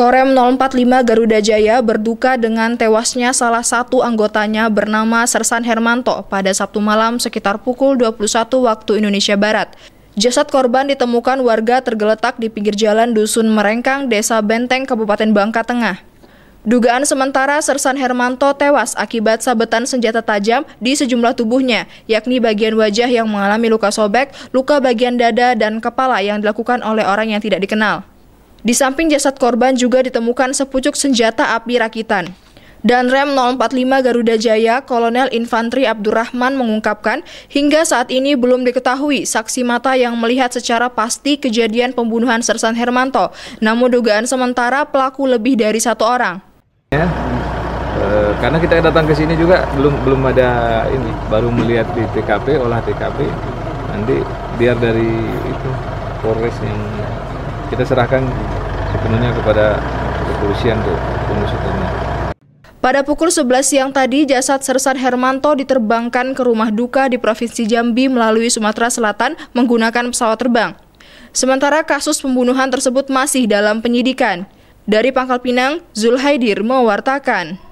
Korem 045 Garuda Jaya berduka dengan tewasnya salah satu anggotanya bernama Sersan Hermanto pada Sabtu malam sekitar pukul 21 waktu Indonesia Barat. Jasad korban ditemukan warga tergeletak di pinggir jalan Dusun Merengkang, Desa Benteng, Kabupaten Bangka Tengah. Dugaan sementara Sersan Hermanto tewas akibat sabetan senjata tajam di sejumlah tubuhnya, yakni bagian wajah yang mengalami luka sobek, luka bagian dada, dan kepala yang dilakukan oleh orang yang tidak dikenal. Di samping jasad korban juga ditemukan sepucuk senjata api rakitan. Dan Rem 045 Garuda Jaya, Kolonel Infanteri Abdurrahman mengungkapkan, hingga saat ini belum diketahui saksi mata yang melihat secara pasti kejadian pembunuhan Sersan Hermanto. Namun dugaan sementara pelaku lebih dari satu orang. Ya, e, karena kita datang ke sini juga belum belum ada ini, baru melihat di TKP, olah TKP. Nanti biar dari itu Polres yang kita serahkan sepenuhnya kepada kepolisian untuk pengusutannya. Pada pukul 11 siang tadi, jasad Sersan Hermanto diterbangkan ke rumah duka di Provinsi Jambi melalui Sumatera Selatan menggunakan pesawat terbang. Sementara kasus pembunuhan tersebut masih dalam penyidikan. Dari Pangkal Pinang, Zulhaidir mewartakan.